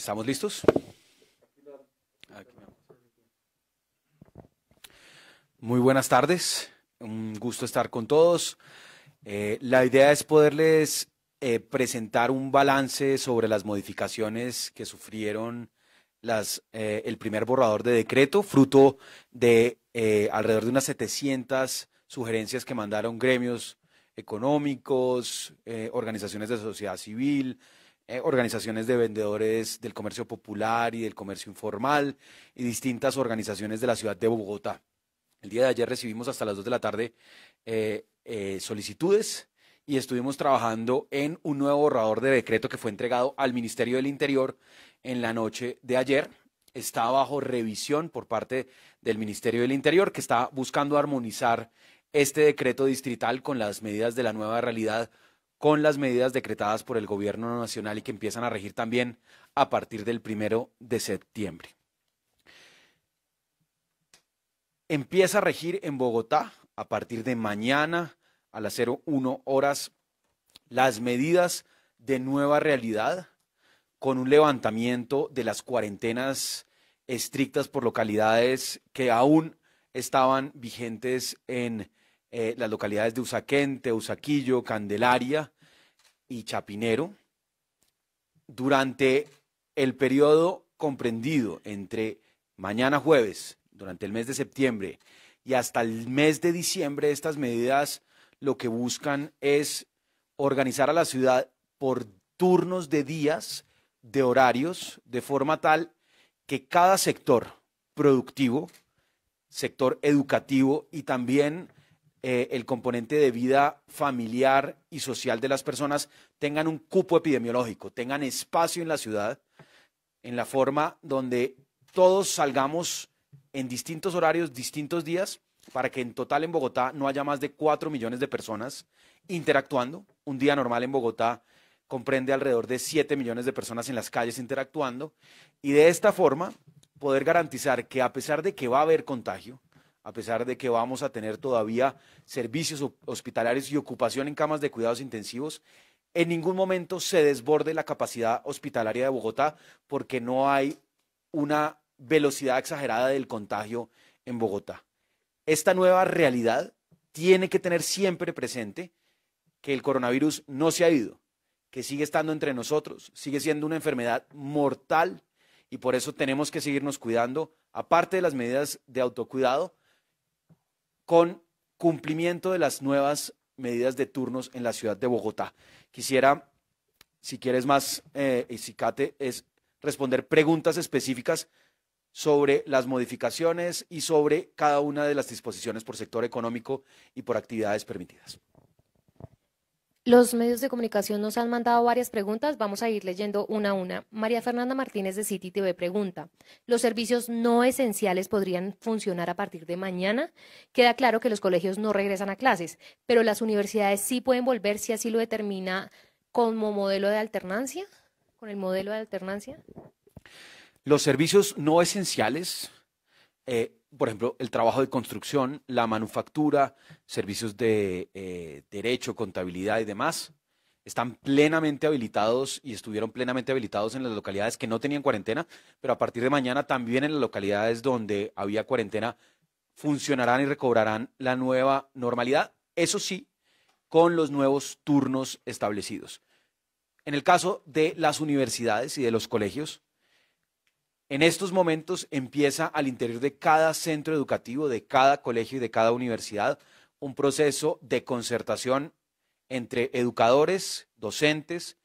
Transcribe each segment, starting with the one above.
¿Estamos listos? Muy buenas tardes, un gusto estar con todos. Eh, la idea es poderles eh, presentar un balance sobre las modificaciones que sufrieron las, eh, el primer borrador de decreto, fruto de alrededor de unas 700 sugerencias que mandaron gremios económicos, organizaciones de sociedad civil, eh, organizaciones de vendedores del comercio popular y del comercio informal y distintas organizaciones de la ciudad de Bogotá. El día de ayer recibimos hasta las 2 de la tarde eh, eh, solicitudes y estuvimos trabajando en un nuevo borrador de decreto que fue entregado al Ministerio del Interior en la noche de ayer. Está bajo revisión por parte del Ministerio del Interior que está buscando armonizar este decreto distrital con las medidas de la nueva realidad con las medidas decretadas por el gobierno nacional y que empiezan a regir también a partir del primero de septiembre. Empieza a regir en Bogotá a partir de mañana a las 01 horas las medidas de nueva realidad con un levantamiento de las cuarentenas estrictas por localidades que aún estaban vigentes en eh, las localidades de Usaquente, Usaquillo, Candelaria y Chapinero, durante el periodo comprendido entre mañana jueves, durante el mes de septiembre y hasta el mes de diciembre, estas medidas lo que buscan es organizar a la ciudad por turnos de días, de horarios, de forma tal que cada sector productivo, sector educativo y también eh, el componente de vida familiar y social de las personas tengan un cupo epidemiológico, tengan espacio en la ciudad, en la forma donde todos salgamos en distintos horarios, distintos días, para que en total en Bogotá no haya más de 4 millones de personas interactuando. Un día normal en Bogotá comprende alrededor de 7 millones de personas en las calles interactuando. Y de esta forma poder garantizar que a pesar de que va a haber contagio, a pesar de que vamos a tener todavía servicios hospitalarios y ocupación en camas de cuidados intensivos, en ningún momento se desborde la capacidad hospitalaria de Bogotá porque no hay una velocidad exagerada del contagio en Bogotá. Esta nueva realidad tiene que tener siempre presente que el coronavirus no se ha ido, que sigue estando entre nosotros, sigue siendo una enfermedad mortal y por eso tenemos que seguirnos cuidando, aparte de las medidas de autocuidado, con cumplimiento de las nuevas medidas de turnos en la ciudad de Bogotá. Quisiera, si quieres más, eh, es responder preguntas específicas sobre las modificaciones y sobre cada una de las disposiciones por sector económico y por actividades permitidas. Los medios de comunicación nos han mandado varias preguntas, vamos a ir leyendo una a una. María Fernanda Martínez de City TV pregunta, ¿los servicios no esenciales podrían funcionar a partir de mañana? Queda claro que los colegios no regresan a clases, pero las universidades sí pueden volver si así lo determina como modelo de alternancia, con el modelo de alternancia. Los servicios no esenciales eh, por ejemplo, el trabajo de construcción, la manufactura, servicios de eh, derecho, contabilidad y demás, están plenamente habilitados y estuvieron plenamente habilitados en las localidades que no tenían cuarentena, pero a partir de mañana también en las localidades donde había cuarentena funcionarán y recobrarán la nueva normalidad, eso sí, con los nuevos turnos establecidos. En el caso de las universidades y de los colegios, en estos momentos empieza al interior de cada centro educativo, de cada colegio y de cada universidad, un proceso de concertación entre educadores, docentes,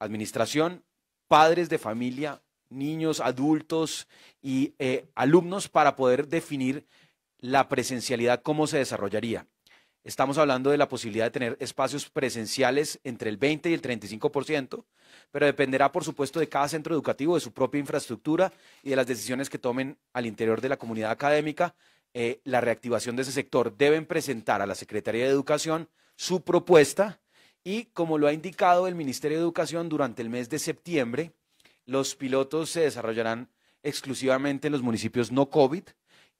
administración, padres de familia, niños, adultos y eh, alumnos para poder definir la presencialidad, cómo se desarrollaría. Estamos hablando de la posibilidad de tener espacios presenciales entre el 20 y el 35%, pero dependerá, por supuesto, de cada centro educativo, de su propia infraestructura y de las decisiones que tomen al interior de la comunidad académica. Eh, la reactivación de ese sector deben presentar a la Secretaría de Educación su propuesta y, como lo ha indicado el Ministerio de Educación, durante el mes de septiembre los pilotos se desarrollarán exclusivamente en los municipios no COVID,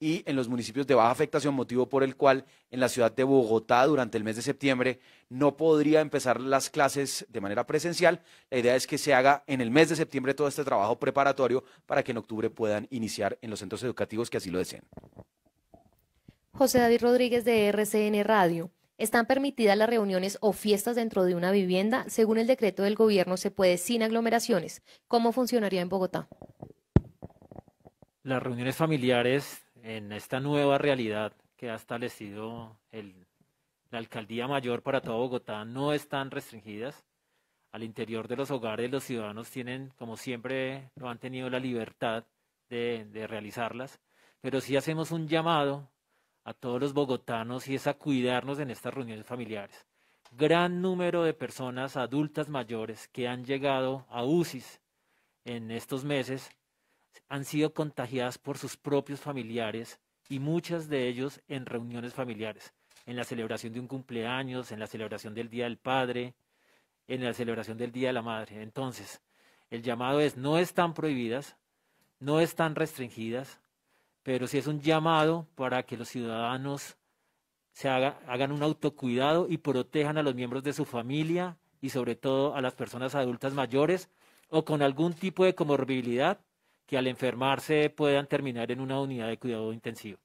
y en los municipios de baja afectación, motivo por el cual en la ciudad de Bogotá durante el mes de septiembre no podría empezar las clases de manera presencial. La idea es que se haga en el mes de septiembre todo este trabajo preparatorio para que en octubre puedan iniciar en los centros educativos que así lo deseen. José David Rodríguez de RCN Radio. Están permitidas las reuniones o fiestas dentro de una vivienda. Según el decreto del gobierno, se puede sin aglomeraciones. ¿Cómo funcionaría en Bogotá? Las reuniones familiares en esta nueva realidad que ha establecido la alcaldía mayor para toda Bogotá no están restringidas. Al interior de los hogares los ciudadanos tienen, como siempre, no han tenido la libertad de, realizarlas, pero sí hacemos un llamado a todos los bogotanos y es a cuidarnos en estas reuniones familiares. Gran número de personas adultas mayores que han llegado a UCIs en estos meses han sido contagiadas por sus propios familiares y muchas de ellos en reuniones familiares, en la celebración de un cumpleaños, en la celebración del Día del Padre, en la celebración del Día de la Madre. Entonces, el llamado es, no están prohibidas, no están restringidas, pero sí es un llamado para que los ciudadanos se hagan un autocuidado y protejan a los miembros de su familia y sobre todo a las personas adultas mayores o con algún tipo de comorbilidad que al enfermarse puedan terminar en una unidad de cuidado intensivo.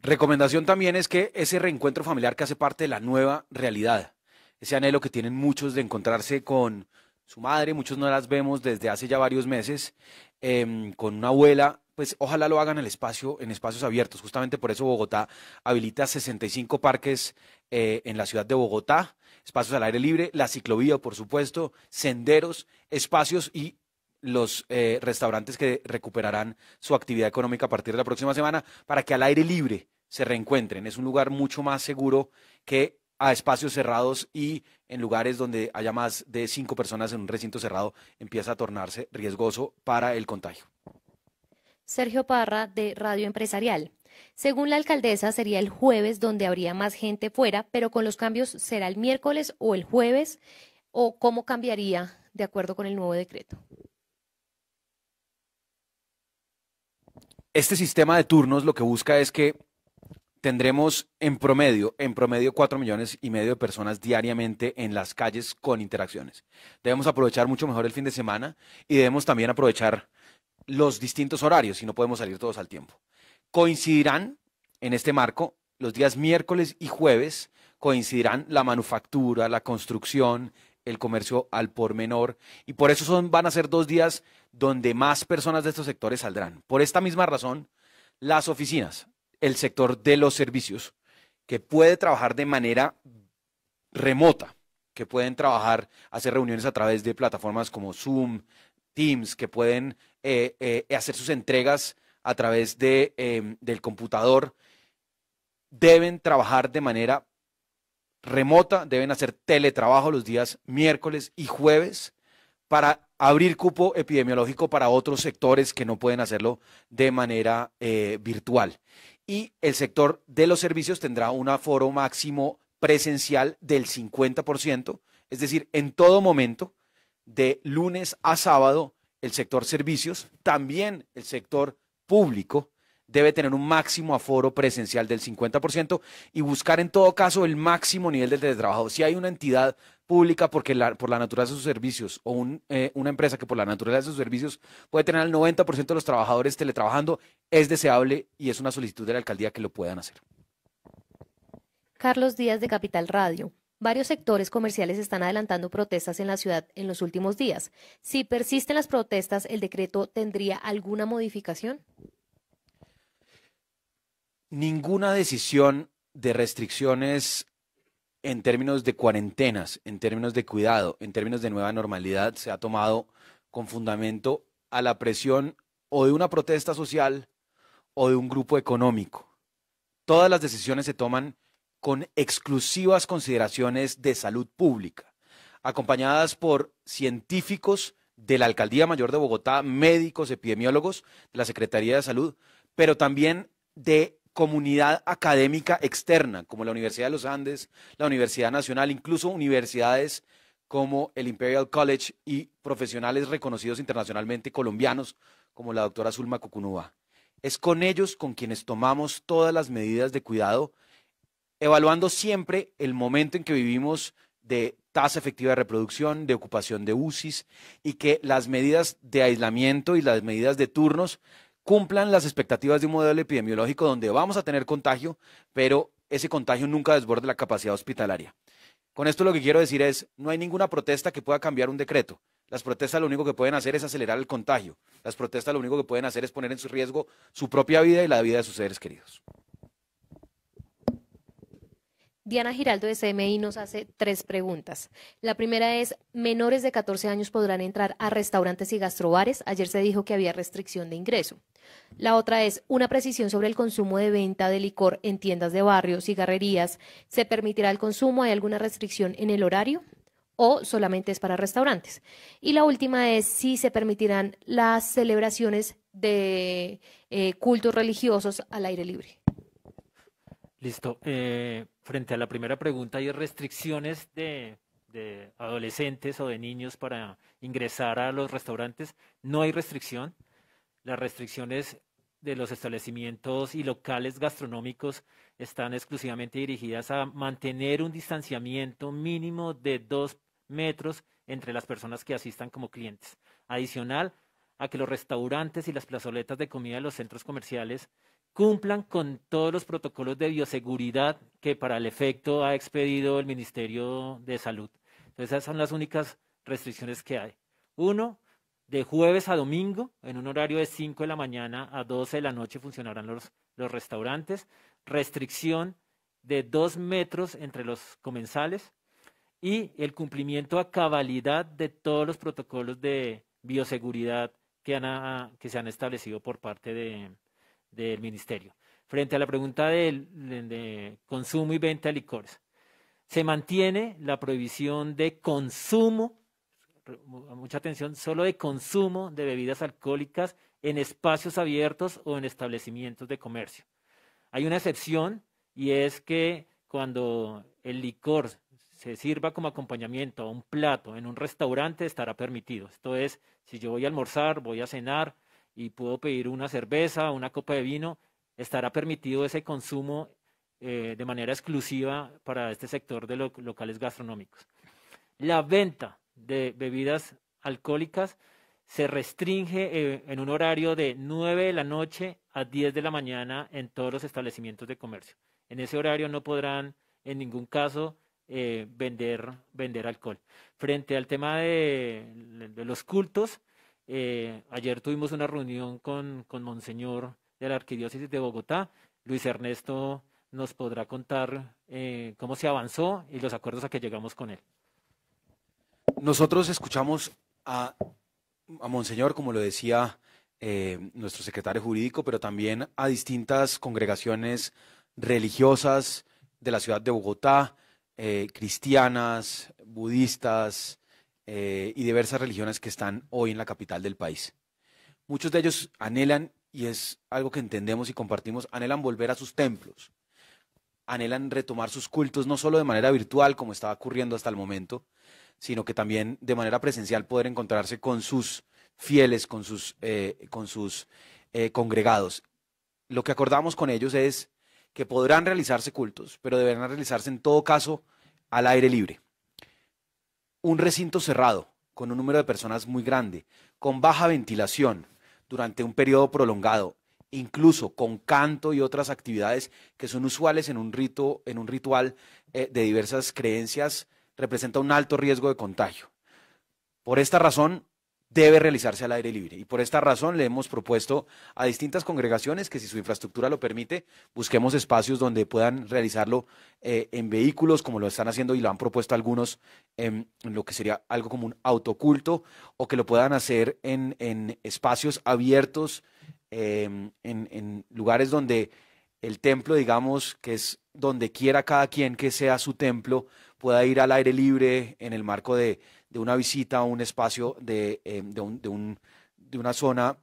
Recomendación también es que ese reencuentro familiar que hace parte de la nueva realidad, ese anhelo que tienen muchos de encontrarse con su madre, muchos no las vemos desde hace ya varios meses, em, con una abuela, pues ojalá lo hagan en, espacio, en espacios abiertos. Justamente por eso Bogotá habilita 65 parques eh, en la ciudad de Bogotá, espacios al aire libre, la ciclovía, por supuesto, senderos, espacios y los eh, restaurantes que recuperarán su actividad económica a partir de la próxima semana para que al aire libre se reencuentren. Es un lugar mucho más seguro que a espacios cerrados y en lugares donde haya más de cinco personas en un recinto cerrado empieza a tornarse riesgoso para el contagio. Sergio Parra de Radio Empresarial. Según la alcaldesa, sería el jueves donde habría más gente fuera, pero con los cambios será el miércoles o el jueves, o cómo cambiaría de acuerdo con el nuevo decreto. Este sistema de turnos lo que busca es que tendremos en promedio, en promedio 4 millones y medio de personas diariamente en las calles con interacciones. Debemos aprovechar mucho mejor el fin de semana y debemos también aprovechar los distintos horarios si no podemos salir todos al tiempo. Coincidirán en este marco los días miércoles y jueves, coincidirán la manufactura, la construcción, el comercio al por menor y por eso son, van a ser dos días donde más personas de estos sectores saldrán. Por esta misma razón, las oficinas, el sector de los servicios, que puede trabajar de manera remota, que pueden trabajar, hacer reuniones a través de plataformas como Zoom, Teams, que pueden eh, eh, hacer sus entregas a través de, em, del computador, deben trabajar de manera remota, deben hacer teletrabajo los días miércoles y jueves para abrir cupo epidemiológico para otros sectores que no pueden hacerlo de manera eh, virtual. Y el sector de los servicios tendrá un aforo máximo presencial del 50%, es decir, en todo momento, de lunes a sábado, el sector servicios, también el sector público, debe tener un máximo aforo presencial del 50% y buscar en todo caso el máximo nivel de teletrabajo. Si hay una entidad pública porque por la naturaleza de sus servicios o eh, una empresa que por la naturaleza de sus servicios puede tener al 90% de los trabajadores teletrabajando, es deseable y es una solicitud de la alcaldía que lo puedan hacer. Carlos Díaz de Capital Radio. Varios sectores comerciales están adelantando protestas en la ciudad en los últimos días. Si persisten las protestas, ¿el decreto tendría alguna modificación? ninguna decisión de restricciones en términos de cuarentenas, en términos de cuidado, en términos de nueva normalidad, se ha tomado con fundamento a la presión o de una protesta social o de un grupo económico. Todas las decisiones se toman con exclusivas consideraciones de salud pública, acompañadas por científicos de la Alcaldía Mayor de Bogotá, médicos, epidemiólogos, de la Secretaría de Salud, pero también de comunidad académica externa, como la Universidad de los Andes, la Universidad Nacional, incluso universidades como el Imperial College y profesionales reconocidos internacionalmente colombianos, como la doctora Zulma Cucunúa. Es con ellos con quienes tomamos todas las medidas de cuidado, evaluando siempre el momento en que vivimos de tasa efectiva de reproducción, de ocupación de UCIs y que las medidas de aislamiento y las medidas de turnos cumplan las expectativas de un modelo epidemiológico donde vamos a tener contagio, pero ese contagio nunca desborde la capacidad hospitalaria. Con esto lo que quiero decir es, no hay ninguna protesta que pueda cambiar un decreto. Las protestas lo único que pueden hacer es acelerar el contagio. Las protestas lo único que pueden hacer es poner en su riesgo su propia vida y la vida de sus seres queridos. Diana Giraldo de CMI nos hace tres preguntas. La primera es, ¿menores de 14 años podrán entrar a restaurantes y gastrobares? Ayer se dijo que había restricción de ingreso. La otra es una precisión sobre el consumo de venta de licor en tiendas de barrio, cigarrerías. ¿Se permitirá el consumo? ¿Hay alguna restricción en el horario? o solamente es para restaurantes. Y la última es si se permitirán las celebraciones de eh, cultos religiosos al aire libre. Listo. Eh, frente a la primera pregunta, ¿hay restricciones de adolescentes o de niños para ingresar a los restaurantes? No hay restricción las restricciones de los establecimientos y locales gastronómicos están exclusivamente dirigidas a mantener un distanciamiento mínimo de dos metros entre las personas que asistan como clientes. Adicional a que los restaurantes y las plazoletas de comida de los centros comerciales cumplan con todos los protocolos de bioseguridad que para el efecto ha expedido el Ministerio de Salud. Entonces, esas son las únicas restricciones que hay. Uno, de jueves a domingo, en un horario de 5 de la mañana a 12 de la noche funcionarán los, restaurantes, restricción de dos metros entre los comensales y el cumplimiento a cabalidad de todos los protocolos de bioseguridad que, que se han establecido por parte del de, Ministerio. Frente a la pregunta de consumo y venta de licores, se mantiene la prohibición de consumo mucha atención, solo de consumo de bebidas alcohólicas en espacios abiertos o en establecimientos de comercio. Hay una excepción y es que cuando el licor se sirva como acompañamiento a un plato en un restaurante estará permitido. Esto es, si yo voy a almorzar, voy a cenar y puedo pedir una cerveza, o una copa de vino, estará permitido ese consumo eh, de manera exclusiva para este sector de los locales gastronómicos. La venta de bebidas alcohólicas se restringe eh, en un horario de 9 de la noche a 10 de la mañana en todos los establecimientos de comercio. En ese horario no podrán en ningún caso eh, vender, vender alcohol. Frente al tema de, los cultos, eh, ayer tuvimos una reunión con, con Monseñor de la Arquidiócesis de Bogotá. Luis Ernesto nos podrá contar cómo se avanzó y los acuerdos a que llegamos con él. Nosotros escuchamos a, a Monseñor, como lo decía eh, nuestro secretario jurídico, pero también a distintas congregaciones religiosas de la ciudad de Bogotá, eh, cristianas, budistas eh, y diversas religiones que están hoy en la capital del país. Muchos de ellos anhelan, y es algo que entendemos y compartimos, anhelan volver a sus templos, anhelan retomar sus cultos, no solo de manera virtual, como estaba ocurriendo hasta el momento, sino que también de manera presencial poder encontrarse con sus fieles, con sus, eh, eh, congregados. Lo que acordamos con ellos es que podrán realizarse cultos, pero deberán realizarse en todo caso al aire libre. Un recinto cerrado, con un número de personas muy grande, con baja ventilación, durante un periodo prolongado, incluso con canto y otras actividades que son usuales en un, rito, en un ritual eh, de diversas creencias representa un alto riesgo de contagio. Por esta razón, debe realizarse al aire libre. Y por esta razón le hemos propuesto a distintas congregaciones que si su infraestructura lo permite, busquemos espacios donde puedan realizarlo eh, en vehículos, como lo están haciendo y lo han propuesto algunos em, en lo que sería algo como un autoculto, o que lo puedan hacer en, espacios abiertos, em, en, en lugares donde el templo, digamos, que es donde quiera cada quien que sea su templo, pueda ir al aire libre en el marco de, una visita a un espacio de, em, de, una zona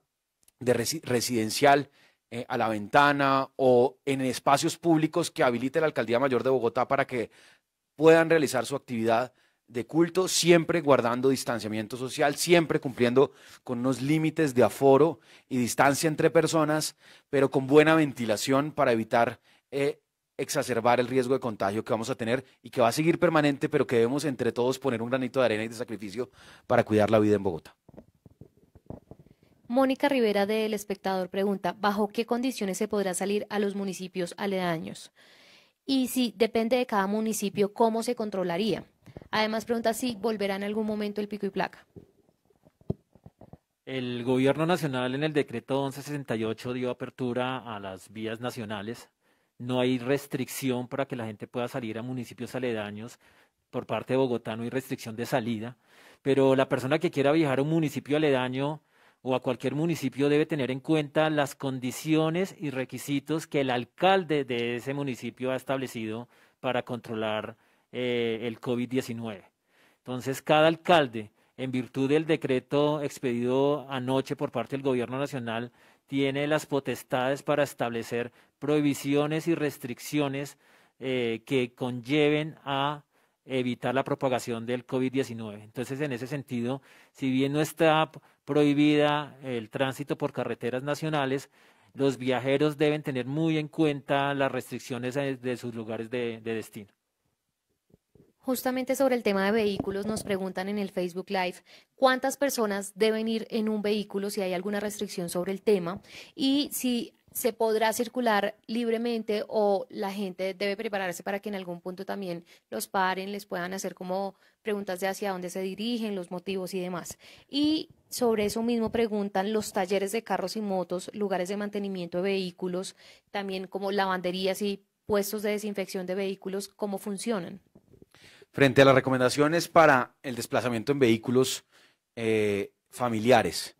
de residencial eh, a la ventana o en espacios públicos que habilite la Alcaldía Mayor de Bogotá para que puedan realizar su actividad de culto, siempre guardando distanciamiento social, siempre cumpliendo con unos límites de aforo y distancia entre personas, pero con buena ventilación para evitar eh, exacerbar el riesgo de contagio que vamos a tener y que va a seguir permanente, pero que debemos entre todos poner un granito de arena y de sacrificio para cuidar la vida en Bogotá. Mónica Rivera del Espectador pregunta, ¿bajo qué condiciones se podrá salir a los municipios aledaños? Y si depende de cada municipio, ¿cómo se controlaría? Además pregunta si volverá en algún momento el pico y placa. El gobierno nacional en el decreto 1168 dio apertura a las vías nacionales no hay restricción para que la gente pueda salir a municipios aledaños por parte de Bogotá, no hay restricción de salida, pero la persona que quiera viajar a un municipio aledaño o a cualquier municipio debe tener en cuenta las condiciones y requisitos que el alcalde de ese municipio ha establecido para controlar eh, el COVID-19. Entonces, cada alcalde, en virtud del decreto expedido anoche por parte del Gobierno Nacional, tiene las potestades para establecer prohibiciones y restricciones eh, que conlleven a evitar la propagación del COVID-19. Entonces, en ese sentido, si bien no está prohibida el tránsito por carreteras nacionales, los viajeros deben tener muy en cuenta las restricciones eh, de sus lugares de destino. Justamente sobre el tema de vehículos, nos preguntan en el Facebook Live cuántas personas deben ir en un vehículo, si hay alguna restricción sobre el tema y si se podrá circular libremente o la gente debe prepararse para que en algún punto también los paren, les puedan hacer como preguntas de hacia dónde se dirigen, los motivos y demás. Y sobre eso mismo preguntan los talleres de carros y motos, lugares de mantenimiento de vehículos, también como lavanderías y puestos de desinfección de vehículos, cómo funcionan frente a las recomendaciones para el desplazamiento en vehículos eh, familiares.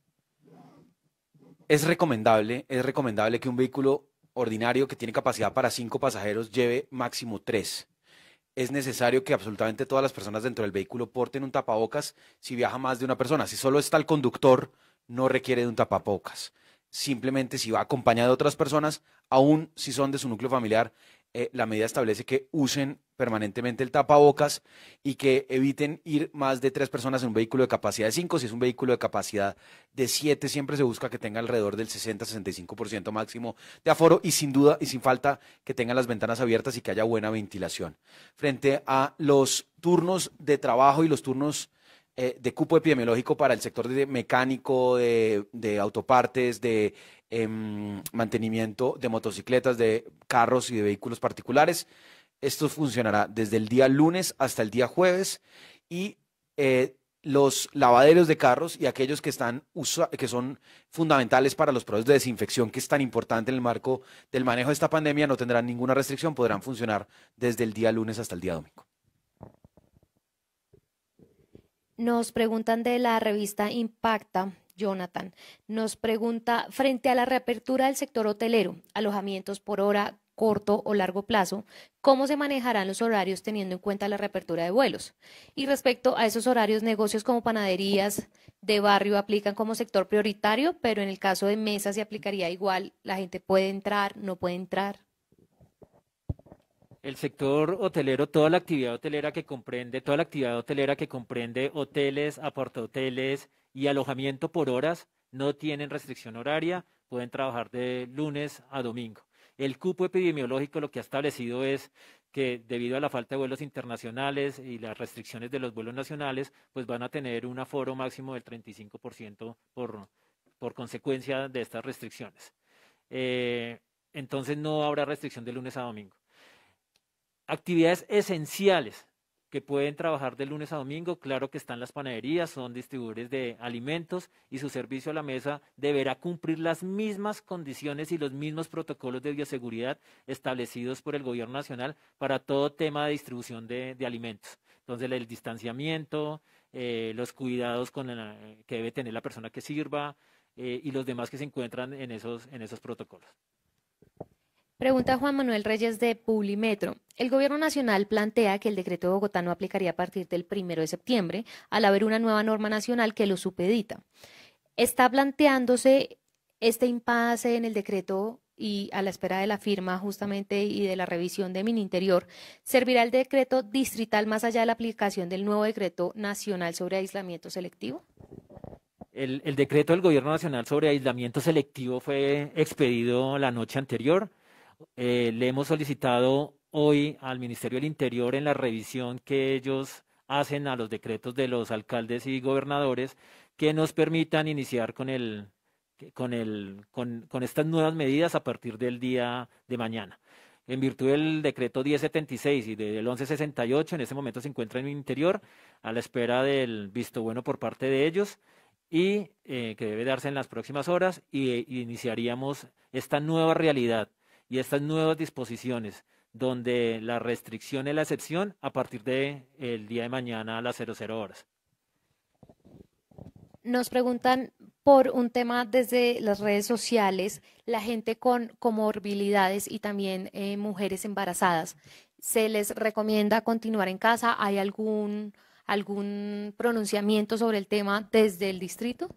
Es recomendable, es recomendable que un vehículo ordinario que tiene capacidad para cinco pasajeros lleve máximo tres. Es necesario que absolutamente todas las personas dentro del vehículo porten un tapabocas si viaja más de una persona. Si solo está el conductor, no requiere de un tapabocas. Simplemente si va acompañado de otras personas, aún si son de su núcleo familiar, eh, la medida establece que usen permanentemente el tapabocas y que eviten ir más de tres personas en un vehículo de capacidad de cinco. Si es un vehículo de capacidad de siete, siempre se busca que tenga alrededor del 60-65% máximo de aforo y sin duda y sin falta que tengan las ventanas abiertas y que haya buena ventilación. Frente a los turnos de trabajo y los turnos eh, de cupo epidemiológico para el sector de mecánico, de, autopartes, de em, mantenimiento de motocicletas, de carros y de vehículos particulares. Esto funcionará desde el día lunes hasta el día jueves y eh, los lavaderos de carros y aquellos que, están que son fundamentales para los procesos de desinfección, que es tan importante en el marco del manejo de esta pandemia, no tendrán ninguna restricción, podrán funcionar desde el día lunes hasta el día domingo. Nos preguntan de la revista Impacta, Jonathan. Nos pregunta, frente a la reapertura del sector hotelero, alojamientos por hora, corto o largo plazo, cómo se manejarán los horarios teniendo en cuenta la reapertura de vuelos. Y respecto a esos horarios, negocios como panaderías de barrio aplican como sector prioritario, pero en el caso de mesas se aplicaría igual, la gente puede entrar, no puede entrar el sector hotelero, toda la actividad hotelera que comprende, toda la actividad hotelera que comprende hoteles, y alojamiento por horas, no tienen restricción horaria, pueden trabajar de lunes a domingo. El cupo epidemiológico lo que ha establecido es que debido a la falta de vuelos internacionales y las restricciones de los vuelos nacionales, pues van a tener un aforo máximo del 35% por, por consecuencia de estas restricciones. Eh, entonces no habrá restricción de lunes a domingo. Actividades esenciales que pueden trabajar de lunes a domingo, claro que están las panaderías, son distribuidores de alimentos y su servicio a la mesa deberá cumplir las mismas condiciones y los mismos protocolos de bioseguridad establecidos por el Gobierno Nacional para todo tema de distribución de, alimentos. Entonces, el distanciamiento, eh, los cuidados con que debe tener la persona que sirva eh, y los demás que se encuentran en esos protocolos. Pregunta Juan Manuel Reyes de Publimetro. El Gobierno Nacional plantea que el decreto de Bogotá no aplicaría a partir del primero de septiembre, al haber una nueva norma nacional que lo supedita. ¿Está planteándose este impasse en el decreto y a la espera de la firma justamente y de la revisión de Mininterior, ¿servirá el decreto distrital más allá de la aplicación del nuevo decreto nacional sobre aislamiento selectivo? El, el decreto del Gobierno Nacional sobre aislamiento selectivo fue expedido la noche anterior. Eh, le hemos solicitado hoy al Ministerio del Interior en la revisión que ellos hacen a los decretos de los alcaldes y gobernadores que nos permitan iniciar con el con con, estas nuevas medidas a partir del día de mañana. En virtud del decreto 1076 y del 1168, en ese momento se encuentra en el interior a la espera del visto bueno por parte de ellos y eh, que debe darse en las próximas horas y e, iniciaríamos esta nueva realidad y estas nuevas disposiciones donde la restricción es la excepción a partir de el día de mañana a las 00 horas. Nos preguntan por un tema desde las redes sociales, la gente con comorbilidades y también eh, mujeres embarazadas. ¿Se les recomienda continuar en casa? ¿Hay algún, algún pronunciamiento sobre el tema desde el distrito?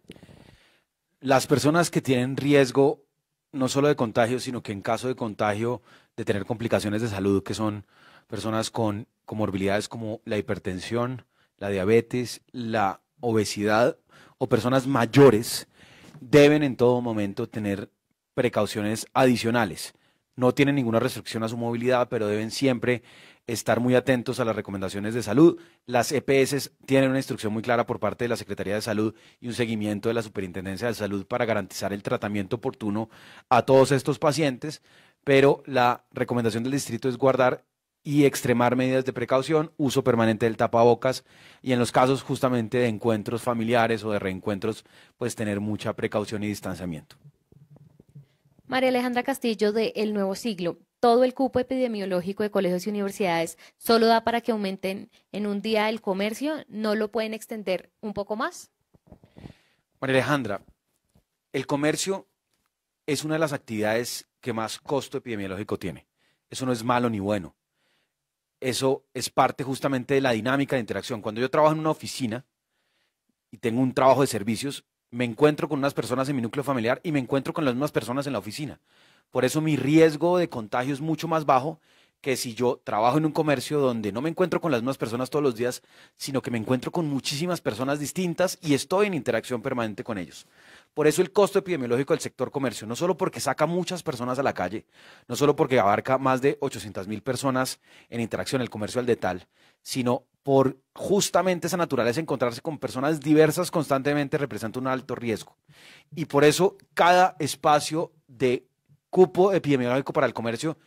Las personas que tienen riesgo no solo de contagio, sino que en caso de contagio, de tener complicaciones de salud, que son personas con comorbilidades como la hipertensión, la diabetes, la obesidad o personas mayores, deben en todo momento tener precauciones adicionales no tienen ninguna restricción a su movilidad, pero deben siempre estar muy atentos a las recomendaciones de salud. Las EPS tienen una instrucción muy clara por parte de la Secretaría de Salud y un seguimiento de la Superintendencia de Salud para garantizar el tratamiento oportuno a todos estos pacientes, pero la recomendación del distrito es guardar y extremar medidas de precaución, uso permanente del tapabocas y en los casos justamente de encuentros familiares o de reencuentros, pues tener mucha precaución y distanciamiento. María Alejandra Castillo de El Nuevo Siglo. Todo el cupo epidemiológico de colegios y universidades solo da para que aumenten en un día el comercio. ¿No lo pueden extender un poco más? María Alejandra, el comercio es una de las actividades que más costo epidemiológico tiene. Eso no es malo ni bueno. Eso es parte justamente de la dinámica de interacción. Cuando yo trabajo en una oficina y tengo un trabajo de servicios, me encuentro con unas personas en mi núcleo familiar y me encuentro con las mismas personas en la oficina. Por eso mi riesgo de contagio es mucho más bajo que si yo trabajo en un comercio donde no me encuentro con las mismas personas todos los días, sino que me encuentro con muchísimas personas distintas y estoy en interacción permanente con ellos. Por eso el costo epidemiológico del sector comercio, no solo porque saca muchas personas a la calle, no solo porque abarca más de 800 mil personas en interacción, el comercio al detal, sino por justamente esa naturaleza, encontrarse con personas diversas constantemente representa un alto riesgo. Y por eso cada espacio de cupo epidemiológico para el comercio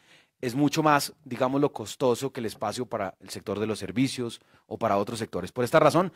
es mucho más, digamos, lo costoso que el espacio para el sector de los servicios o para otros sectores. Por esta razón,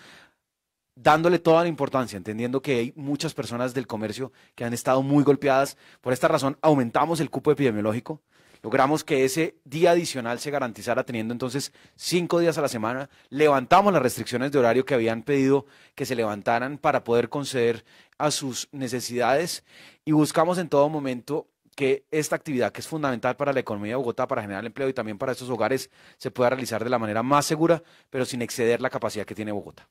dándole toda la importancia, entendiendo que hay muchas personas del comercio que han estado muy golpeadas, por esta razón aumentamos el cupo epidemiológico, Logramos que ese día adicional se garantizara teniendo entonces cinco días a la semana. Levantamos las restricciones de horario que habían pedido que se levantaran para poder conceder a sus necesidades y buscamos en todo momento que esta actividad que es fundamental para la economía de Bogotá, para generar empleo y también para estos hogares, se pueda realizar de la manera más segura, pero sin exceder la capacidad que tiene Bogotá.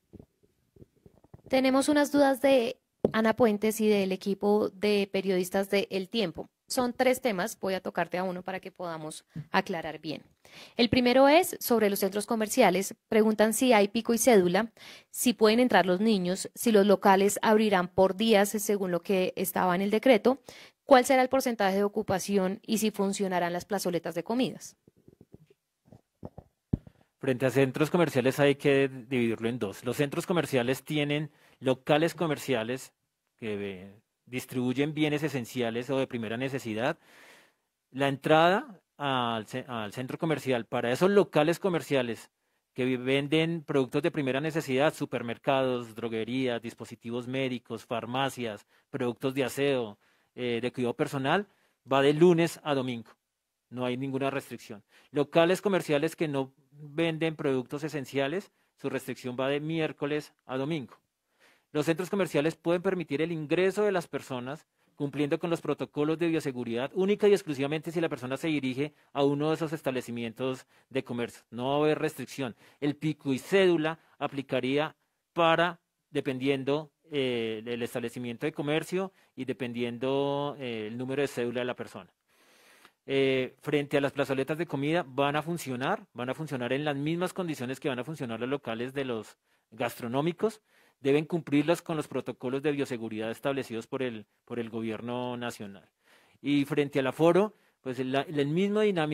Tenemos unas dudas de Ana Puentes y del equipo de periodistas de El Tiempo son tres temas, voy a tocarte a uno para que podamos aclarar bien. El primero es sobre los centros comerciales. Preguntan si hay pico y cédula, si pueden entrar los niños, si los locales abrirán por días según lo que estaba en el decreto, cuál será el porcentaje de ocupación y si funcionarán las plazoletas de comidas. Frente a centros comerciales hay que dividirlo en dos. Los centros comerciales tienen locales comerciales que eh, distribuyen bienes esenciales o de primera necesidad. La entrada al, centro comercial para esos locales comerciales que venden productos de primera necesidad, supermercados, droguerías, dispositivos médicos, farmacias, productos de aseo, eh, de cuidado personal, va de lunes a domingo. No hay ninguna restricción. Locales comerciales que no venden productos esenciales, su restricción va de miércoles a domingo. Los centros comerciales pueden permitir el ingreso de las personas cumpliendo con los protocolos de bioseguridad única y exclusivamente si la persona se dirige a uno de esos establecimientos de comercio. No va a haber restricción. El pico y cédula aplicaría para, dependiendo eh, del establecimiento de comercio y dependiendo eh, el número de cédula de la persona. Eh, frente a las plazoletas de comida van a funcionar, van a funcionar en las mismas condiciones que van a funcionar los locales de los gastronómicos deben cumplirlas con los protocolos de bioseguridad establecidos por el, por el gobierno nacional. Y frente al aforo, pues el, mismo la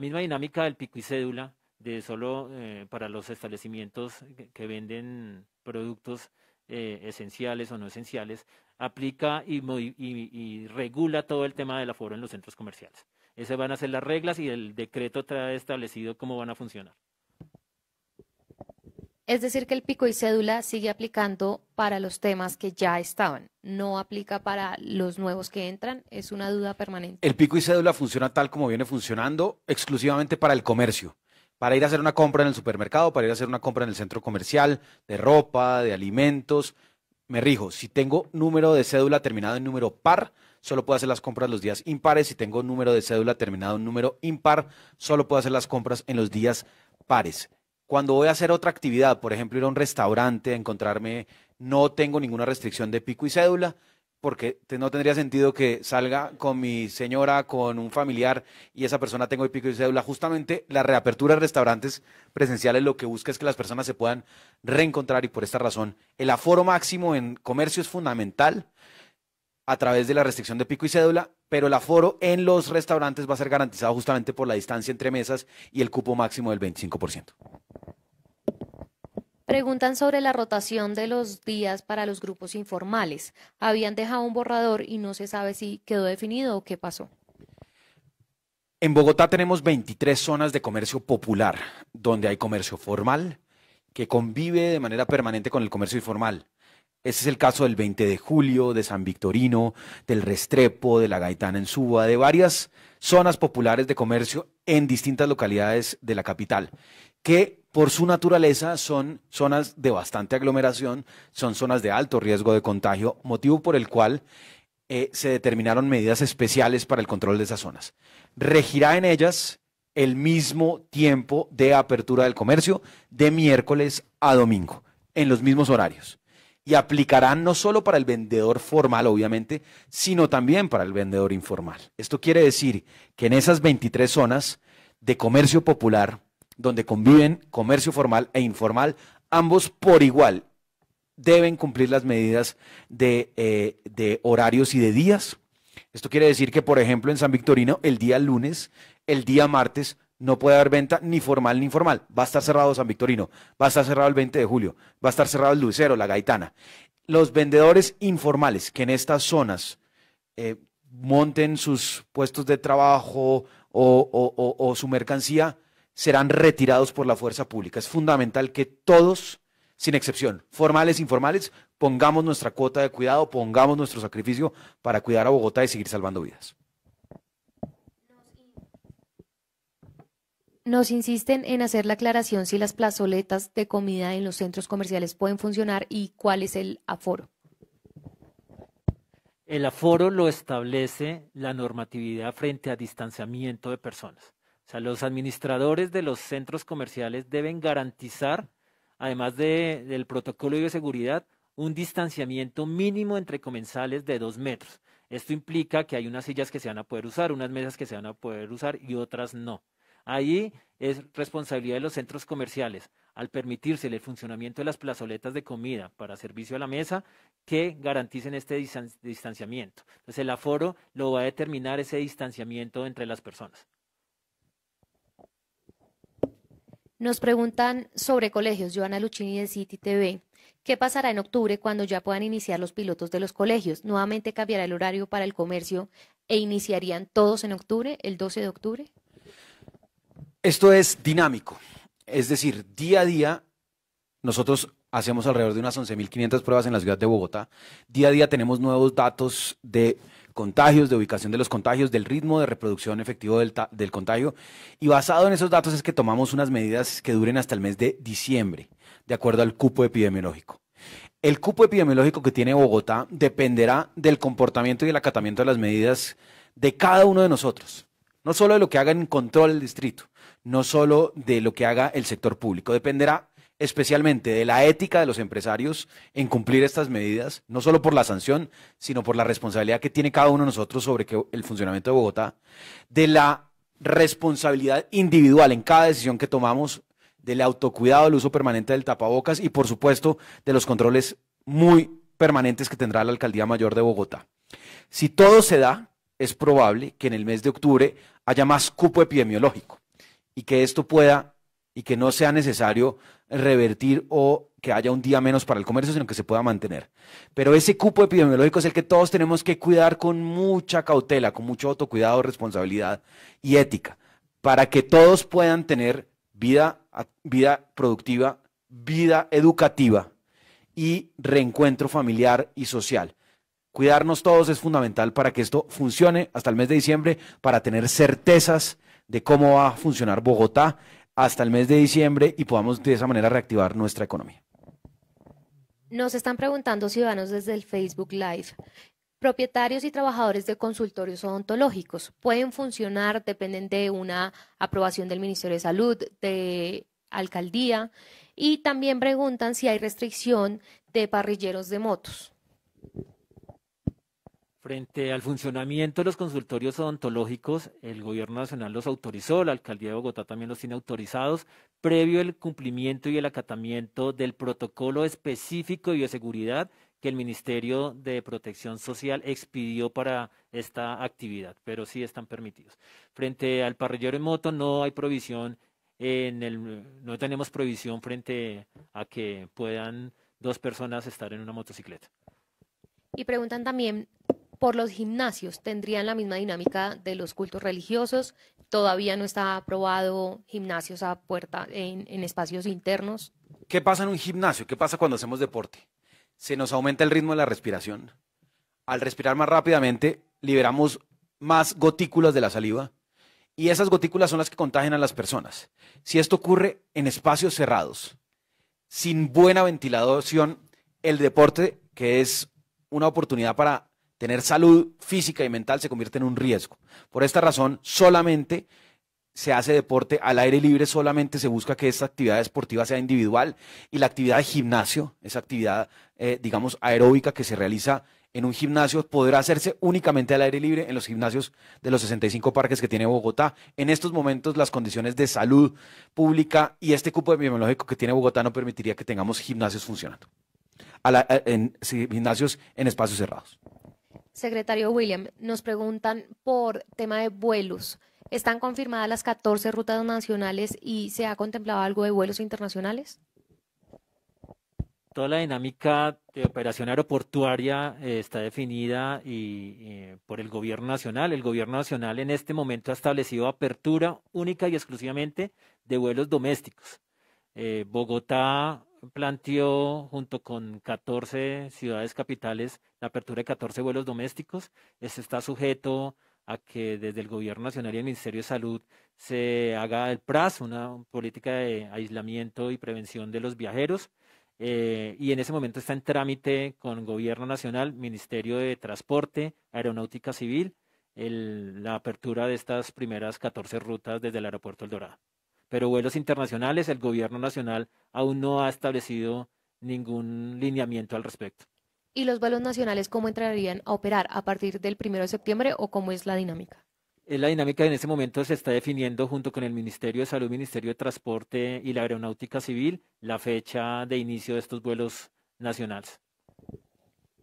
misma dinámica del pico y cédula, de solo eh, para los establecimientos que, venden productos eh, esenciales o no esenciales, aplica y, y, regula todo el tema del aforo en los centros comerciales. Esas van a ser las reglas y el decreto trae establecido cómo van a funcionar. Es decir, que el pico y cédula sigue aplicando para los temas que ya estaban, no aplica para los nuevos que entran, es una duda permanente. El pico y cédula funciona tal como viene funcionando, exclusivamente para el comercio, para ir a hacer una compra en el supermercado, para ir a hacer una compra en el centro comercial, de ropa, de alimentos. Me rijo, si tengo número de cédula terminado en número par, solo puedo hacer las compras los días impares. Si tengo número de cédula terminado en número impar, solo puedo hacer las compras en los días pares. Cuando voy a hacer otra actividad, por ejemplo, ir a un restaurante a encontrarme, no tengo ninguna restricción de pico y cédula, porque no tendría sentido que salga con mi señora, con un familiar y esa persona tengo pico y cédula. Justamente la reapertura de restaurantes presenciales lo que busca es que las personas se puedan reencontrar y por esta razón el aforo máximo en comercio es fundamental a través de la restricción de pico y cédula pero el aforo en los restaurantes va a ser garantizado justamente por la distancia entre mesas y el cupo máximo del 25%. Preguntan sobre la rotación de los días para los grupos informales. Habían dejado un borrador y no se sabe si quedó definido o qué pasó. En Bogotá tenemos 23 zonas de comercio popular, donde hay comercio formal que convive de manera permanente con el comercio informal. Ese es el caso del 20 de julio, de San Victorino, del Restrepo, de la Gaitana en Suba, de varias zonas populares de comercio en distintas localidades de la capital, que por su naturaleza son zonas de bastante aglomeración, son zonas de alto riesgo de contagio, motivo por el cual eh, se determinaron medidas especiales para el control de esas zonas. Regirá en ellas el mismo tiempo de apertura del comercio de miércoles a domingo, en los mismos horarios y aplicarán no solo para el vendedor formal, obviamente, sino también para el vendedor informal. Esto quiere decir que en esas 23 zonas de comercio popular, donde conviven comercio formal e informal, ambos por igual deben cumplir las medidas de, eh, de horarios y de días. Esto quiere decir que, por ejemplo, en San Victorino, el día lunes, el día martes no puede haber venta ni formal ni informal. Va a estar cerrado San Victorino, va a estar cerrado el 20 de julio, va a estar cerrado el Lucero, la Gaitana. Los vendedores informales que en estas zonas eh, monten sus puestos de trabajo o, o su mercancía serán retirados por la fuerza pública. Es fundamental que todos, sin excepción, formales, informales, pongamos nuestra cuota de cuidado, pongamos nuestro sacrificio para cuidar a Bogotá y seguir salvando vidas. Nos insisten en hacer la aclaración si las plazoletas de comida en los centros comerciales pueden funcionar y cuál es el aforo. El aforo lo establece la normatividad frente a distanciamiento de personas. O sea, los administradores de los centros comerciales deben garantizar, además del protocolo de seguridad, un distanciamiento mínimo entre comensales de dos metros. Esto implica que hay unas sillas que se van a poder usar, unas mesas que se van a poder usar y otras no. Ahí es responsabilidad de los centros comerciales, al permitirse el funcionamiento de las plazoletas de comida para servicio a la mesa, que garanticen este distanciamiento. Entonces el aforo lo va a determinar ese distanciamiento entre las personas. Nos preguntan sobre colegios, Joana Luchini de City TV. ¿Qué pasará en octubre cuando ya puedan iniciar los pilotos de los colegios? ¿Nuevamente cambiará el horario para el comercio e iniciarían todos en octubre, el 12 de octubre? Esto es dinámico, es decir, día a día nosotros hacemos alrededor de unas 11.500 pruebas en la ciudad de Bogotá. Día a día tenemos nuevos datos de contagios, de ubicación de los contagios, del ritmo de reproducción efectivo del, contagio. Y basado en esos datos es que tomamos unas medidas que duren hasta el mes de diciembre, de acuerdo al cupo epidemiológico. El cupo epidemiológico que tiene Bogotá dependerá del comportamiento y el acatamiento de las medidas de cada uno de nosotros, no solo de lo que haga en control el distrito, no solo de lo que haga el sector público, dependerá especialmente de la ética de los empresarios en cumplir estas medidas, no solo por la sanción, sino por la responsabilidad que tiene cada uno de nosotros sobre el funcionamiento de Bogotá, de la responsabilidad individual en cada decisión que tomamos, del autocuidado, el uso permanente del tapabocas y, por supuesto, de los controles muy permanentes que tendrá la Alcaldía Mayor de Bogotá. Si todo se da, es probable que en el mes de octubre haya más cupo epidemiológico y que esto pueda y que no sea necesario revertir o que haya un día menos para el comercio, sino que se pueda mantener. Pero ese cupo epidemiológico es el que todos tenemos que cuidar con mucha cautela, con mucho autocuidado, responsabilidad y ética, para que todos puedan tener vida, vida productiva, vida educativa y reencuentro familiar y social. Cuidarnos todos es fundamental para que esto funcione hasta el mes de diciembre, para tener certezas de cómo va a funcionar Bogotá hasta el mes de diciembre y podamos de esa manera reactivar nuestra economía. Nos están preguntando ciudadanos desde el Facebook Live. Propietarios y trabajadores de consultorios odontológicos pueden funcionar, dependen de una aprobación del Ministerio de Salud, de alcaldía, y también preguntan si hay restricción de parrilleros de motos. Frente al funcionamiento de los consultorios odontológicos, el Gobierno Nacional los autorizó, la Alcaldía de Bogotá también los tiene autorizados, previo el cumplimiento y el acatamiento del protocolo específico de bioseguridad que el Ministerio de Protección Social expidió para esta actividad, pero sí están permitidos. Frente al parrillero en moto no hay provisión, en el, no tenemos provisión frente a que puedan dos personas estar en una motocicleta. Y preguntan también por los gimnasios. Tendrían la misma dinámica de los cultos religiosos. Todavía no está aprobado gimnasios a puerta en, espacios internos. ¿Qué pasa en un gimnasio? ¿Qué pasa cuando hacemos deporte? Se nos aumenta el ritmo de la respiración. Al respirar más rápidamente, liberamos más gotículas de la saliva y esas gotículas son las que contagian a las personas. Si esto ocurre en espacios cerrados, sin buena ventilación, el deporte, que es una oportunidad para tener salud física y mental se convierte en un riesgo. Por esta razón, solamente se hace deporte al aire libre, solamente se busca que esta actividad deportiva sea individual y la actividad de gimnasio, esa actividad, eh, digamos, aeróbica que se realiza en un gimnasio, podrá hacerse únicamente al aire libre en los gimnasios de los 65 parques que tiene Bogotá. En estos momentos, las condiciones de salud pública y este cupo epidemiológico que tiene Bogotá no permitiría que tengamos gimnasios funcionando, gimnasios en espacios cerrados. Secretario William, nos preguntan por tema de vuelos. ¿Están confirmadas las 14 rutas nacionales y se ha contemplado algo de vuelos internacionales? Toda la dinámica de operación aeroportuaria eh, está definida y, por el Gobierno Nacional. El Gobierno Nacional en este momento ha establecido apertura única y exclusivamente de vuelos domésticos. Eh, Bogotá planteó junto con 14 ciudades capitales la apertura de 14 vuelos domésticos. Esto está sujeto a que desde el Gobierno Nacional y el Ministerio de Salud se haga el PRAS, una política de aislamiento y prevención de los viajeros. Eh, y en ese momento está en trámite con Gobierno Nacional, Ministerio de Transporte, Aeronáutica Civil, la apertura de estas primeras 14 rutas desde el Aeropuerto El Dorado pero vuelos internacionales el gobierno nacional aún no ha establecido ningún lineamiento al respecto. ¿Y los vuelos nacionales cómo entrarían a operar a partir del 1 de septiembre o cómo es la dinámica? Eh, la dinámica en ese momento se está definiendo junto con el Ministerio de Salud, Ministerio de Transporte y la Aeronáutica Civil la fecha de inicio de estos vuelos nacionales.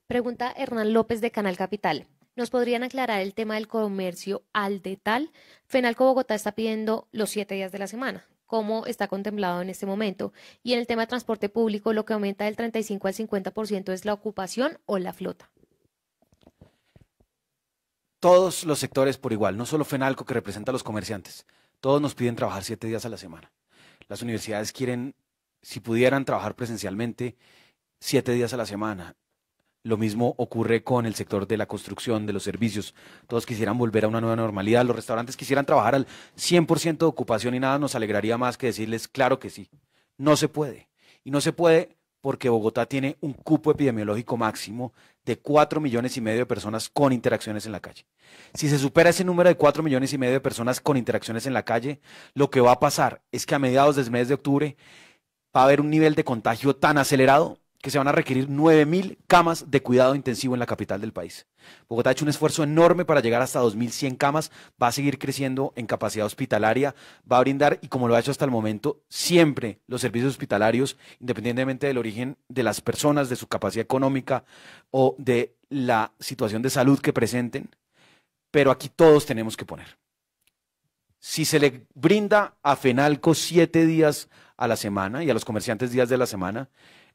Pregunta Hernán López de Canal Capital. ¿Nos podrían aclarar el tema del comercio al detal? Fenalco Bogotá está pidiendo los siete días de la semana cómo está contemplado en este momento. Y en el tema de transporte público, lo que aumenta del 35 al 50% es la ocupación o la flota. Todos los sectores por igual, no solo FENALCO que representa a los comerciantes. Todos nos piden trabajar siete días a la semana. Las universidades quieren, si pudieran, trabajar presencialmente siete días a la semana. Lo mismo ocurre con el sector de la construcción, de los servicios. Todos quisieran volver a una nueva normalidad, los restaurantes quisieran trabajar al 100% de ocupación y nada nos alegraría más que decirles, claro que sí, no se puede. Y no se puede porque Bogotá tiene un cupo epidemiológico máximo de 4 millones y medio de personas con interacciones en la calle. Si se supera ese número de 4 millones y medio de personas con interacciones en la calle, lo que va a pasar es que a mediados del mes de octubre va a haber un nivel de contagio tan acelerado que se van a requerir 9.000 camas de cuidado intensivo en la capital del país. Bogotá ha hecho un esfuerzo enorme para llegar hasta 2.100 camas, va a seguir creciendo en capacidad hospitalaria, va a brindar, y como lo ha hecho hasta el momento, siempre los servicios hospitalarios, independientemente del origen de las personas, de su capacidad económica o de la situación de salud que presenten, pero aquí todos tenemos que poner. Si se le brinda a Fenalco siete días a la semana y a los comerciantes días de la semana,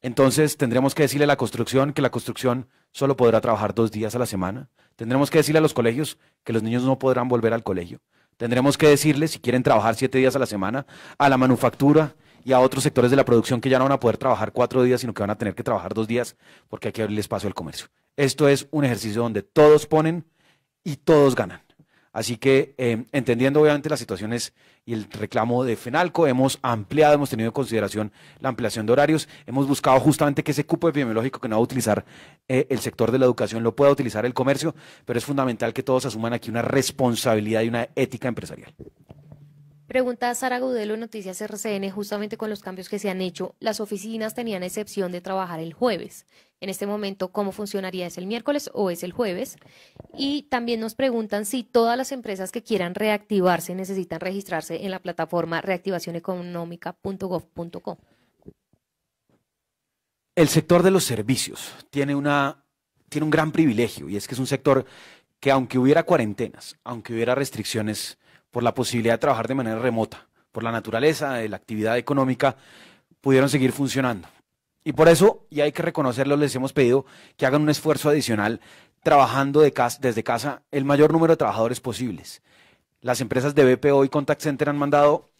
entonces tendremos que decirle a la construcción que la construcción solo podrá trabajar dos días a la semana. Tendremos que decirle a los colegios que los niños no podrán volver al colegio. Tendremos que decirle, si quieren trabajar siete días a la semana a la manufactura y a otros sectores de la producción que ya no van a poder trabajar cuatro días, sino que van a tener que trabajar dos días porque hay que abrirle espacio al comercio. Esto es un ejercicio donde todos ponen y todos ganan. Así que, eh, entendiendo obviamente las situaciones y el reclamo de FENALCO, hemos ampliado, hemos tenido en consideración la ampliación de horarios, hemos buscado justamente que ese cupo epidemiológico que no va a utilizar eh, el sector de la educación lo pueda utilizar el comercio, pero es fundamental que todos asuman aquí una responsabilidad y una ética empresarial. Pregunta Sara Gudelo, Noticias RCN, justamente con los cambios que se han hecho, las oficinas tenían excepción de trabajar el jueves en este momento cómo funcionaría, es el miércoles o es el jueves. Y también nos preguntan si todas las empresas que quieran reactivarse necesitan registrarse en la plataforma reactivacioneconómica.gov.co. El sector de los servicios tiene, una, tiene un gran privilegio y es que es un sector que aunque hubiera cuarentenas, aunque hubiera restricciones por la posibilidad de trabajar de manera remota, por la naturaleza de la actividad económica, pudieron seguir funcionando. Y por eso, y hay que reconocerlo, les hemos pedido que hagan un esfuerzo adicional trabajando de casa, desde casa el mayor número de trabajadores posibles. Las empresas de BPO y Contact Center han mandado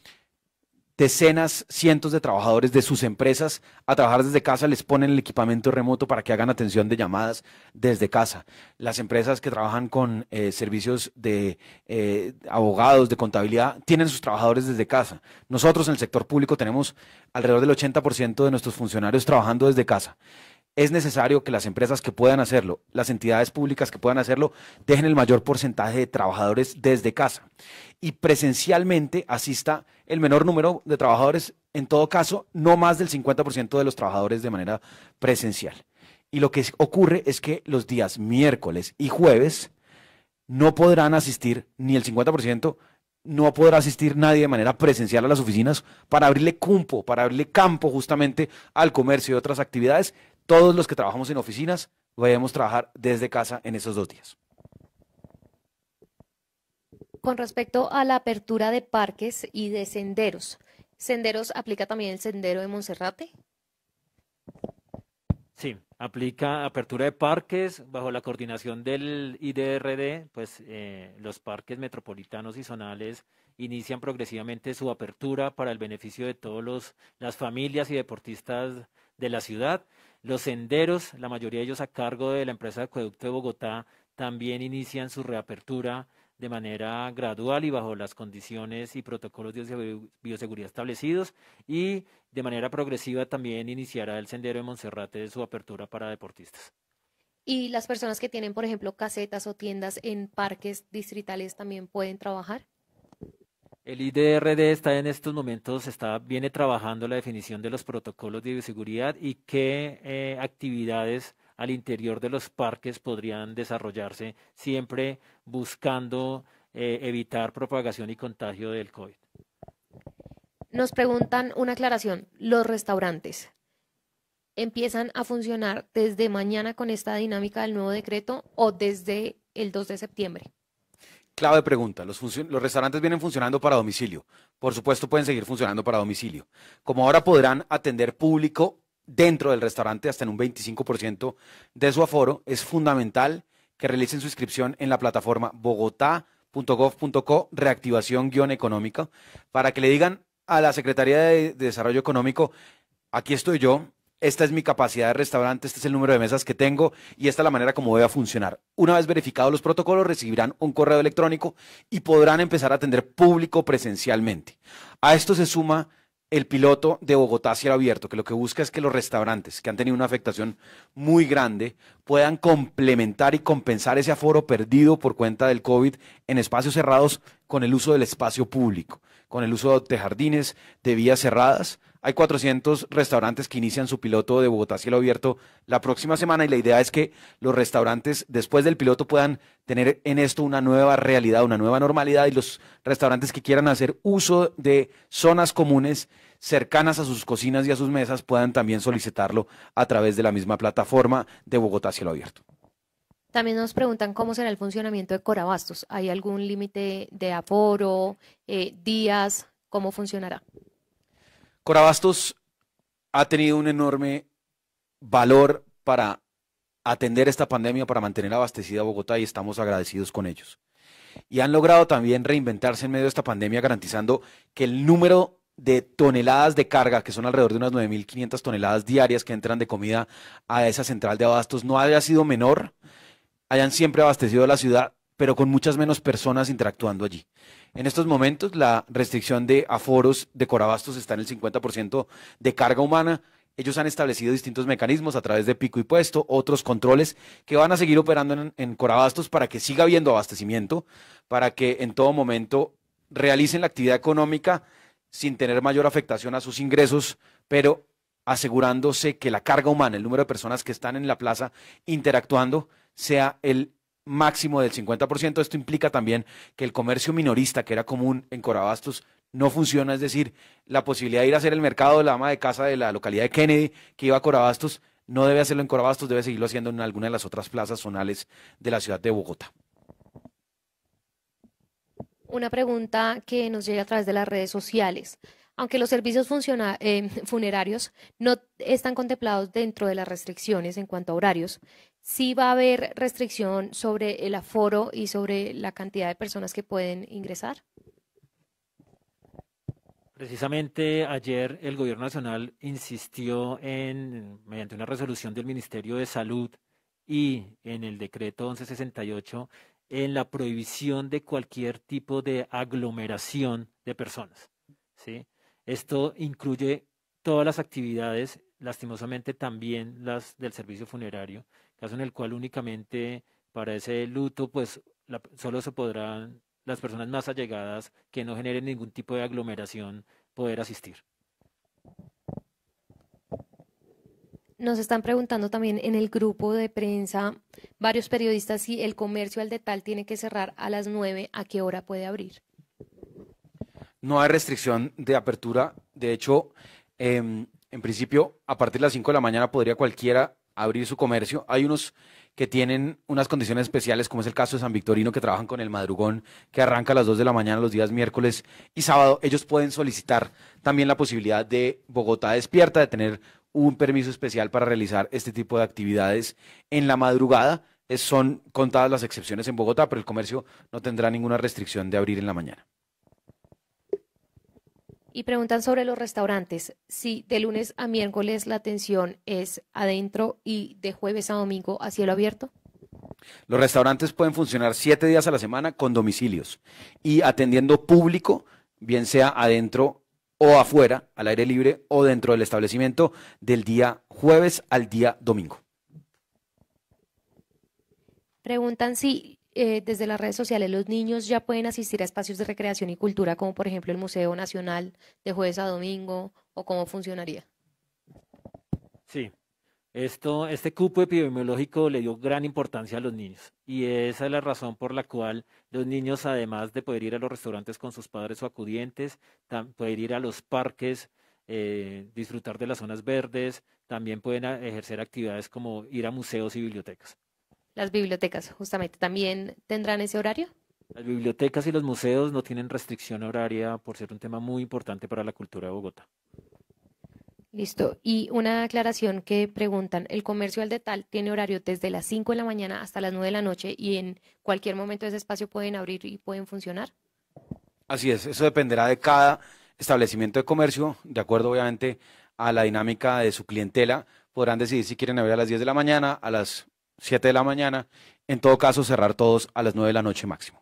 decenas, cientos de trabajadores de sus empresas a trabajar desde casa, les ponen el equipamiento remoto para que hagan atención de llamadas desde casa. Las empresas que trabajan con eh, servicios de eh, abogados, de contabilidad, tienen sus trabajadores desde casa. Nosotros en el sector público tenemos alrededor del 80% de nuestros funcionarios trabajando desde casa es necesario que las empresas que puedan hacerlo, las entidades públicas que puedan hacerlo, dejen el mayor porcentaje de trabajadores desde casa y presencialmente asista el menor número de trabajadores, en todo caso, no más del 50% de los trabajadores de manera presencial. Y lo que ocurre es que los días miércoles y jueves no podrán asistir ni el 50%, no podrá asistir nadie de manera presencial a las oficinas para abrirle cumpo, para abrirle campo justamente al comercio y otras actividades, todos los que trabajamos en oficinas vayamos a trabajar desde casa en esos dos días. Con respecto a la apertura de parques y de senderos, ¿senderos aplica también el sendero de Monserrate? Sí, aplica apertura de parques bajo la coordinación del IDRD, pues eh, los parques metropolitanos y zonales inician progresivamente su apertura para el beneficio de todas las familias y deportistas de la ciudad. Los senderos, la mayoría de ellos a cargo de la empresa de Acueducto de Bogotá, también inician su reapertura de manera gradual y bajo las condiciones y protocolos de bioseguridad establecidos y de manera progresiva también iniciará el sendero de Monserrate de su apertura para deportistas. ¿Y las personas que tienen, por ejemplo, casetas o tiendas en parques distritales también pueden trabajar? El IDRD está en estos momentos, viene trabajando la definición de los protocolos de bioseguridad y qué eh, actividades al interior de los parques podrían desarrollarse, siempre buscando eh, evitar propagación y contagio del COVID. Nos preguntan una aclaración. Los restaurantes empiezan a funcionar desde mañana con esta dinámica del nuevo decreto o desde el 2 de septiembre clave pregunta. Los, restaurantes vienen funcionando para domicilio. Por supuesto, pueden seguir funcionando para domicilio. Como ahora podrán atender público dentro del restaurante hasta en un 25% de su aforo, es fundamental que realicen su inscripción en la plataforma bogotá.gov.co reactivación-económica para que le digan a la Secretaría de Desarrollo Económico, aquí estoy yo, esta es mi capacidad de restaurante, este es el número de mesas que tengo y esta es la manera como voy a funcionar. Una vez verificados los protocolos, recibirán un correo electrónico y podrán empezar a atender público presencialmente. A esto se suma el piloto de Bogotá Cielo Abierto, que lo que busca es que los restaurantes que han tenido una afectación muy grande puedan complementar y compensar ese aforo perdido por cuenta del COVID en espacios cerrados con el uso del espacio público, con el uso de jardines, de vías cerradas, hay 400 restaurantes que inician su piloto de Bogotá Cielo Abierto la próxima semana y la idea es que los restaurantes después del piloto puedan tener en esto una nueva realidad, una nueva normalidad y los restaurantes que quieran hacer uso de zonas comunes cercanas a sus cocinas y a sus mesas puedan también solicitarlo a través de la misma plataforma de Bogotá Cielo Abierto. También nos preguntan cómo será el funcionamiento de Corabastos. ¿Hay algún límite de aforo, eh, días? ¿Cómo funcionará? Corabastos ha tenido un enorme valor para atender esta pandemia, para mantener abastecida Bogotá y estamos agradecidos con ellos. Y han logrado también reinventarse en medio de esta pandemia garantizando que el número de toneladas de carga, que son alrededor de unas 9.500 toneladas diarias que entran de comida a esa central de abastos, no haya sido menor, hayan siempre abastecido la ciudad pero con muchas menos personas interactuando allí. En estos momentos la restricción de aforos de Corabastos está en el 50% de carga humana. Ellos han establecido distintos mecanismos a través de pico y puesto, otros controles que van a seguir operando en, Corabastos para que siga habiendo abastecimiento, para que en todo momento realicen la actividad económica sin tener mayor afectación a sus ingresos, pero asegurándose que la carga humana, el número de personas que están en la plaza interactuando, sea el máximo del 50%. Esto implica también que el comercio minorista, que era común en Corabastos, no funciona, es decir, la posibilidad de ir a hacer el mercado de la ama de casa de la localidad de Kennedy, que iba a Corabastos, no debe hacerlo en Corabastos, debe seguirlo haciendo en alguna de las otras plazas zonales de la ciudad de Bogotá. Una pregunta que nos llega a través de las redes sociales. Aunque los servicios eh, funerarios no están contemplados dentro de las restricciones en cuanto a horarios, sí va a haber restricción sobre el aforo y sobre la cantidad de personas que pueden ingresar. Precisamente ayer el Gobierno Nacional insistió en, mediante una resolución del Ministerio de Salud y en el decreto 1168, en la prohibición de cualquier tipo de aglomeración de personas. ¿sí? Esto incluye todas las actividades lastimosamente también las del servicio funerario, caso en el cual únicamente para ese luto, pues solo se podrán las personas más allegadas que no generen ningún tipo de aglomeración poder asistir. Nos están preguntando también en el grupo de prensa varios periodistas si el comercio al detal tiene que cerrar a las 9, ¿a qué hora puede abrir? No hay restricción de apertura. De hecho, em, en principio, a partir de las 5 de la mañana podría cualquiera abrir su comercio. Hay unos que tienen unas condiciones especiales, como es el caso de San Victorino, que trabajan con el madrugón, que arranca a las 2 de la mañana los días miércoles y sábado. Ellos pueden solicitar también la posibilidad de Bogotá despierta, de tener un permiso especial para realizar este tipo de actividades en la madrugada. son contadas las excepciones en Bogotá, pero el comercio no tendrá ninguna restricción de abrir en la mañana. Y preguntan sobre los restaurantes. Si de lunes a miércoles la atención es adentro y de jueves a domingo a cielo abierto. Los restaurantes pueden funcionar siete días a la semana con domicilios y atendiendo público, bien sea adentro o afuera, al aire libre o dentro del establecimiento, del día jueves al día domingo. Preguntan si eh, desde las redes sociales los niños ya pueden asistir a espacios de recreación y cultura, como por ejemplo el Museo Nacional de jueves a domingo, o cómo funcionaría? Sí, esto, este cupo epidemiológico le dio gran importancia a los niños y esa es la razón por la cual los niños, además de poder ir a los restaurantes con sus padres o acudientes, pueden ir a los parques, eh, disfrutar de las zonas verdes, también pueden ah, ejercer actividades como ir a museos y bibliotecas las bibliotecas justamente también tendrán ese horario? Las bibliotecas y los museos no tienen restricción horaria por ser un tema muy importante para la cultura de Bogotá. Listo. Y una aclaración que preguntan, el comercio al detal tiene horario desde las 5 de la mañana hasta las 9 de la noche y en cualquier momento ese espacio pueden abrir y pueden funcionar. Así es, eso dependerá de cada establecimiento de comercio, de acuerdo obviamente a la dinámica de su clientela, podrán decidir si quieren abrir a las 10 de la mañana, a las 7 de la mañana. En todo caso, cerrar todos a las 9 de la noche máximo.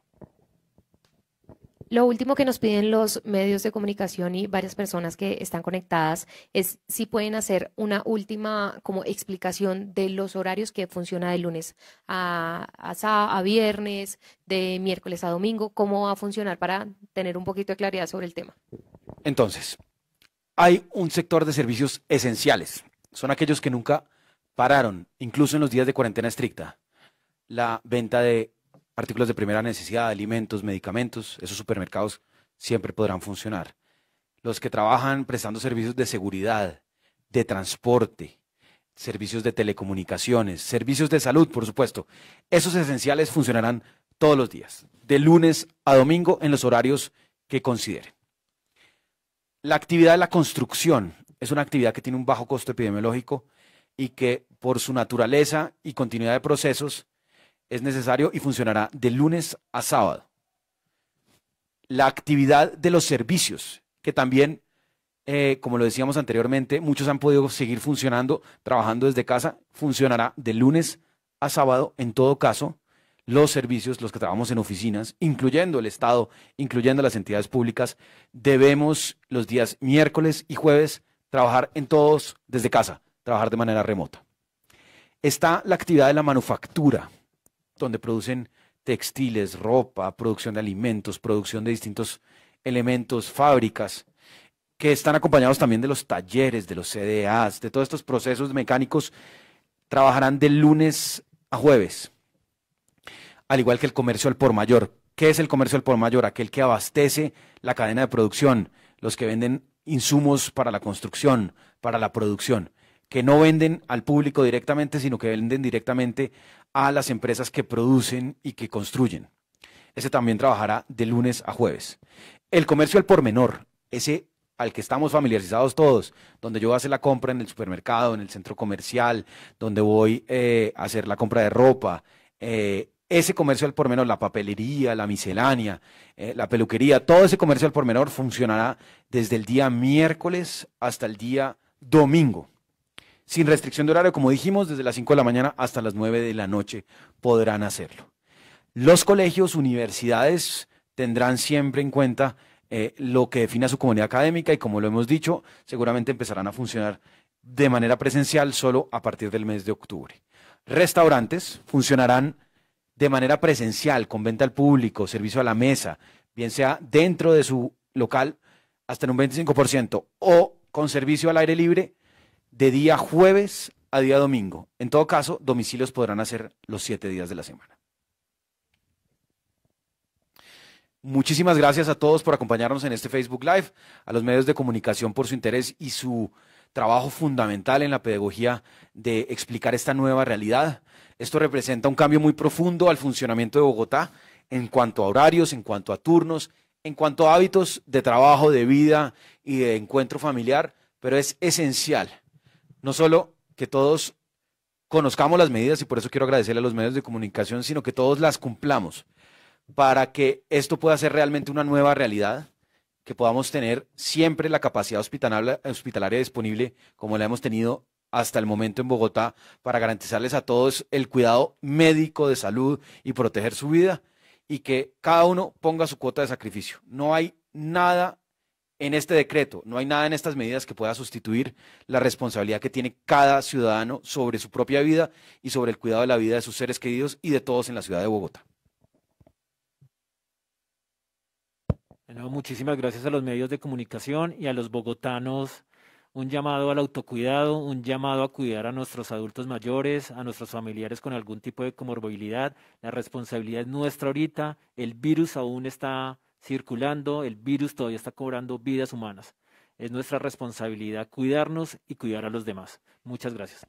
Lo último que nos piden los medios de comunicación y varias personas que están conectadas es si pueden hacer una última como explicación de los horarios que funciona de lunes a, a viernes, de miércoles a domingo, cómo va a funcionar para tener un poquito de claridad sobre el tema. Entonces, hay un sector de servicios esenciales. Son aquellos que nunca pararon, incluso en los días de cuarentena estricta, la venta de artículos de primera necesidad, alimentos, medicamentos, esos supermercados siempre podrán funcionar. Los que trabajan prestando servicios de seguridad, de transporte, servicios de telecomunicaciones, servicios de salud, por supuesto, esos esenciales funcionarán todos los días, de lunes a domingo en los horarios que consideren. La actividad de la construcción es una actividad que tiene un bajo costo epidemiológico y que por su naturaleza y continuidad de procesos es necesario y funcionará de lunes a sábado. La actividad de los servicios, que también, eh, como lo decíamos anteriormente, muchos han podido seguir funcionando, trabajando desde casa, funcionará de lunes a sábado, en todo caso, los servicios, los que trabajamos en oficinas, incluyendo el Estado, incluyendo las entidades públicas, debemos los días miércoles y jueves trabajar en todos desde casa, trabajar de manera remota. Está la actividad de la manufactura, donde producen textiles, ropa, producción de alimentos, producción de distintos elementos, fábricas, que están acompañados también de los talleres, de los CDAs, de todos estos procesos mecánicos, trabajarán de lunes a jueves, al igual que el comercio al por mayor. ¿Qué es el comercio al por mayor? Aquel que abastece la cadena de producción, los que venden insumos para la construcción, para la producción que no venden al público directamente, sino que venden directamente a las empresas que producen y que construyen. Ese también trabajará de lunes a jueves. El comercio al por menor, ese al que estamos familiarizados todos, donde yo voy la compra en el supermercado, en el centro comercial, donde voy eh, a hacer la compra de ropa, eh, ese comercio al por menor, la papelería, la miscelánea, eh, la peluquería, todo ese comercio al por menor funcionará desde el día miércoles hasta el día domingo sin restricción de horario, como dijimos, desde las 5 de la mañana hasta las 9 de la noche podrán hacerlo. Los colegios, universidades tendrán siempre en cuenta eh, lo que defina su comunidad académica y como lo hemos dicho, seguramente empezarán a funcionar de manera presencial solo a partir del mes de octubre. Restaurantes funcionarán de manera presencial, con venta al público, servicio a la mesa, bien sea dentro de su local hasta en un 25% o con servicio al aire libre de día jueves a día domingo. En todo caso, domicilios podrán hacer los siete días de la semana. Muchísimas gracias a todos por acompañarnos en este Facebook Live, a los medios de comunicación por su interés y su trabajo fundamental en la pedagogía de explicar esta nueva realidad. Esto representa un cambio muy profundo al funcionamiento de Bogotá en cuanto a horarios, en cuanto a turnos, en cuanto a hábitos de trabajo, de vida y de encuentro familiar, pero es esencial no solo que todos conozcamos las medidas y por eso quiero agradecerle a los medios de comunicación, sino que todos las cumplamos para que esto pueda ser realmente una nueva realidad, que podamos tener siempre la capacidad hospitalaria disponible como la hemos tenido hasta el momento en Bogotá para garantizarles a todos el cuidado médico de salud y proteger su vida y que cada uno ponga su cuota de sacrificio. No hay nada en este decreto, no hay nada en estas medidas que pueda sustituir la responsabilidad que tiene cada ciudadano sobre su propia vida y sobre el cuidado de la vida de sus seres queridos y de todos en la ciudad de Bogotá. muchísimas gracias a los medios de comunicación y a los bogotanos. Un llamado al autocuidado, un llamado a cuidar a nuestros adultos mayores, a nuestros familiares con algún tipo de comorbilidad. La responsabilidad es nuestra ahorita. El virus aún está circulando, el virus todavía está cobrando vidas humanas. Es nuestra responsabilidad cuidarnos y cuidar a los demás. Muchas gracias.